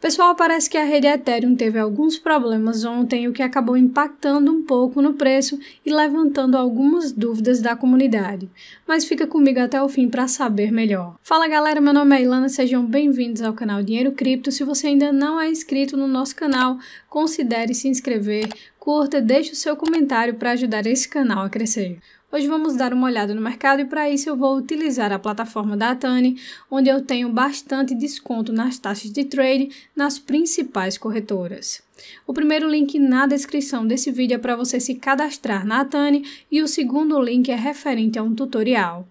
Pessoal, parece que a rede Ethereum teve alguns problemas ontem, o que acabou impactando um pouco no preço e levantando algumas dúvidas da comunidade. Mas fica comigo até o fim para saber melhor. Fala galera, meu nome é Ilana, sejam bem-vindos ao canal Dinheiro Cripto. Se você ainda não é inscrito no nosso canal, considere se inscrever, curta, deixe o seu comentário para ajudar esse canal a crescer. Hoje vamos dar uma olhada no mercado e para isso eu vou utilizar a plataforma da Atani, onde eu tenho bastante desconto nas taxas de trade nas principais corretoras. O primeiro link na descrição desse vídeo é para você se cadastrar na Atani e o segundo link é referente a um tutorial.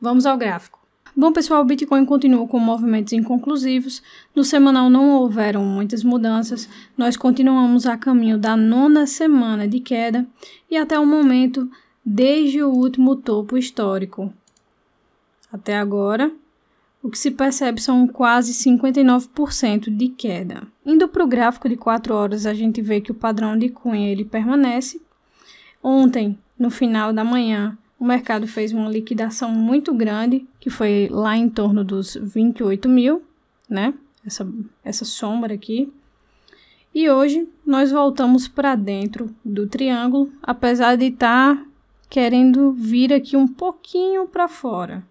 Vamos ao gráfico. Bom, pessoal, o Bitcoin continuou com movimentos inconclusivos. No semanal não houveram muitas mudanças. Nós continuamos a caminho da nona semana de queda e até o momento desde o último topo histórico. Até agora, o que se percebe são quase 59% de queda. Indo para o gráfico de 4 horas, a gente vê que o padrão de cunha ele permanece. Ontem, no final da manhã, o mercado fez uma liquidação muito grande, que foi lá em torno dos 28 mil, né? Essa, essa sombra aqui. E hoje nós voltamos para dentro do triângulo, apesar de estar tá querendo vir aqui um pouquinho para fora.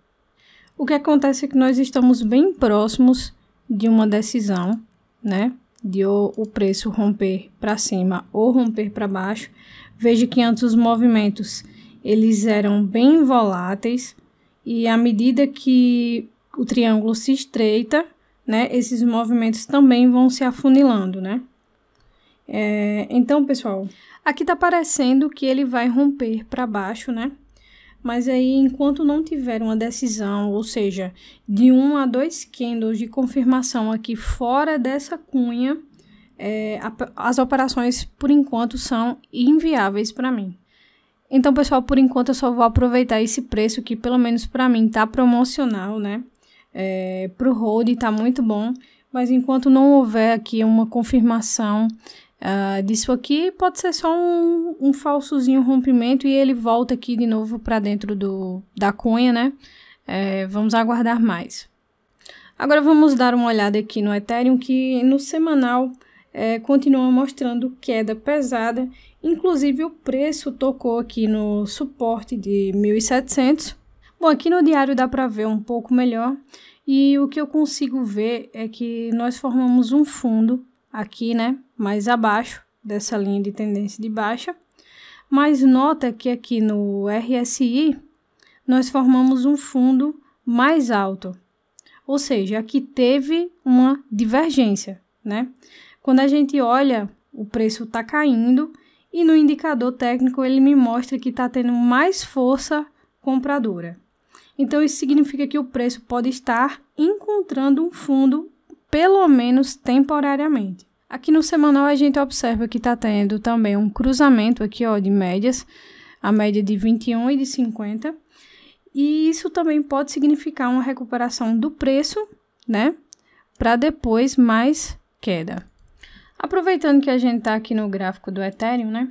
O que acontece é que nós estamos bem próximos de uma decisão, né? De ou o preço romper para cima ou romper para baixo. Veja que antes os movimentos eles eram bem voláteis e à medida que o triângulo se estreita, né, esses movimentos também vão se afunilando, né? É, então, pessoal, aqui tá parecendo que ele vai romper para baixo, né? Mas aí, enquanto não tiver uma decisão, ou seja, de um a dois candles de confirmação aqui fora dessa cunha, é, a, as operações por enquanto são inviáveis para mim. Então, pessoal, por enquanto eu só vou aproveitar esse preço que, pelo menos para mim, tá promocional, né? É, o hold tá muito bom, mas enquanto não houver aqui uma confirmação uh, disso aqui pode ser só um, um falsozinho rompimento e ele volta aqui de novo para dentro do, da cunha, né? É, vamos aguardar mais. Agora vamos dar uma olhada aqui no Ethereum, que no semanal é, continua mostrando queda pesada. Inclusive o preço tocou aqui no suporte de 1.700. Bom, aqui no diário dá para ver um pouco melhor. E o que eu consigo ver é que nós formamos um fundo aqui, né? mais abaixo dessa linha de tendência de baixa. Mas nota que aqui no RSI nós formamos um fundo mais alto. Ou seja, aqui teve uma divergência, né? Quando a gente olha, o preço está caindo e no indicador técnico ele me mostra que está tendo mais força compradora. Então, isso significa que o preço pode estar encontrando um fundo, pelo menos temporariamente. Aqui no semanal a gente observa que está tendo também um cruzamento aqui ó, de médias, a média de 21 e de 50. E isso também pode significar uma recuperação do preço, né? Para depois mais queda. Aproveitando que a gente está aqui no gráfico do Ethereum, né?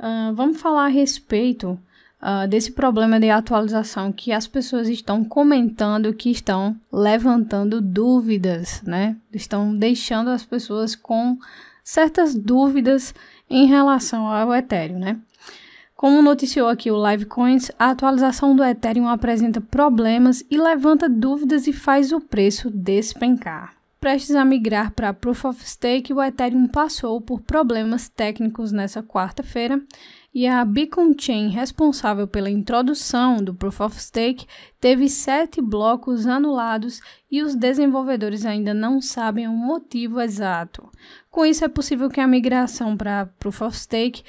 Uh, vamos falar a respeito uh, desse problema de atualização que as pessoas estão comentando, que estão levantando dúvidas, né? Estão deixando as pessoas com certas dúvidas em relação ao Ethereum, né? Como noticiou aqui o Livecoins, a atualização do Ethereum apresenta problemas e levanta dúvidas e faz o preço despencar. Prestes a migrar para Proof of Stake, o Ethereum passou por problemas técnicos nessa quarta-feira e a Beacon Chain, responsável pela introdução do Proof of Stake, teve sete blocos anulados e os desenvolvedores ainda não sabem o motivo exato. Com isso, é possível que a migração para Proof of Stake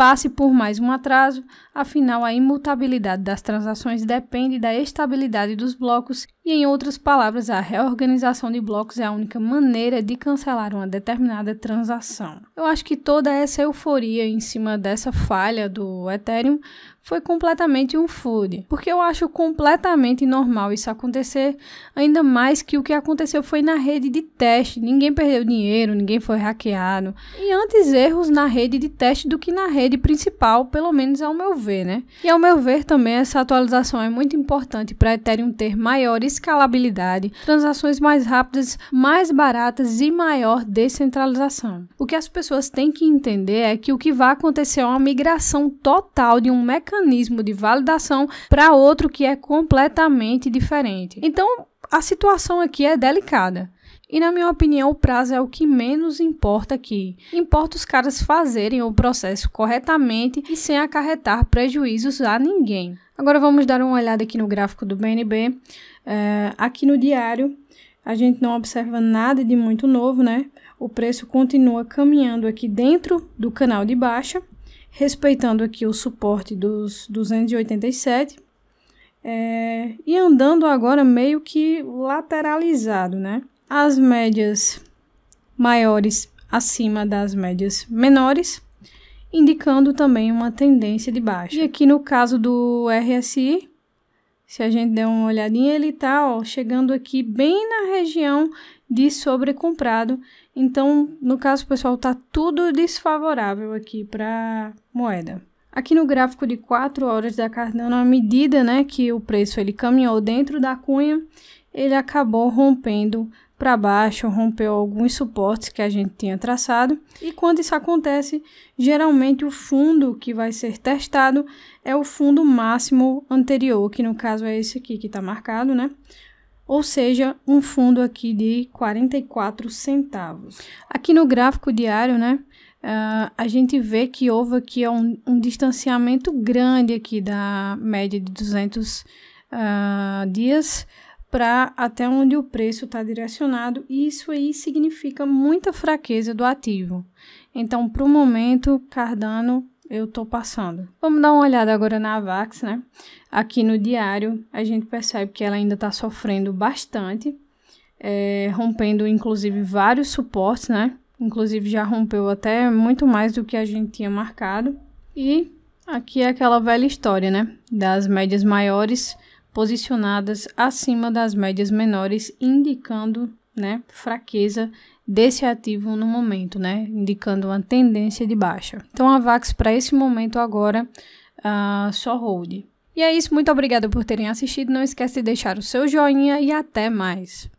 passe por mais um atraso, afinal a imutabilidade das transações depende da estabilidade dos blocos e, em outras palavras, a reorganização de blocos é a única maneira de cancelar uma determinada transação. Eu acho que toda essa euforia em cima dessa falha do Ethereum foi completamente um food, porque eu acho completamente normal isso acontecer, ainda mais que o que aconteceu foi na rede de teste, ninguém perdeu dinheiro, ninguém foi hackeado, e antes erros na rede de teste do que na rede principal, pelo menos ao meu ver, né? E ao meu ver também essa atualização é muito importante para Ethereum ter maior escalabilidade, transações mais rápidas, mais baratas e maior descentralização. O que as pessoas têm que entender é que o que vai acontecer é uma migração total de um mecanismo mecanismo de validação para outro que é completamente diferente. Então, a situação aqui é delicada. E na minha opinião, o prazo é o que menos importa aqui. Importa os caras fazerem o processo corretamente e sem acarretar prejuízos a ninguém. Agora vamos dar uma olhada aqui no gráfico do BNB. É, aqui no diário, a gente não observa nada de muito novo, né? O preço continua caminhando aqui dentro do canal de baixa respeitando aqui o suporte dos 287 é, e andando agora meio que lateralizado, né? As médias maiores acima das médias menores, indicando também uma tendência de baixa. E aqui no caso do RSI, se a gente der uma olhadinha, ele está chegando aqui bem na região de sobrecomprado, então, no caso, pessoal, tá tudo desfavorável aqui para moeda. Aqui no gráfico de 4 horas da Cardano, à medida né, que o preço ele caminhou dentro da cunha, ele acabou rompendo para baixo, rompeu alguns suportes que a gente tinha traçado. E quando isso acontece, geralmente o fundo que vai ser testado é o fundo máximo anterior, que no caso é esse aqui que está marcado, né? ou seja, um fundo aqui de 44 centavos. Aqui no gráfico diário, né, uh, a gente vê que houve aqui um, um, distanciamento grande aqui da média de 200 uh, ah, dias para até onde o preço está direcionado e isso aí significa muita fraqueza do ativo. Então, para o momento, Cardano eu tô passando. Vamos dar uma olhada agora na Avax, né? Aqui no diário, a gente percebe que ela ainda está sofrendo bastante, é, rompendo inclusive vários suportes, né? Inclusive já rompeu até muito mais do que a gente tinha marcado. E aqui é aquela velha história, né? Das médias maiores posicionadas acima das médias menores, indicando né, fraqueza desse ativo no momento, né? Indicando uma tendência de baixa. Então a VAX para esse momento agora uh, só hold. E é isso, muito obrigada por terem assistido. Não esquece de deixar o seu joinha e até mais.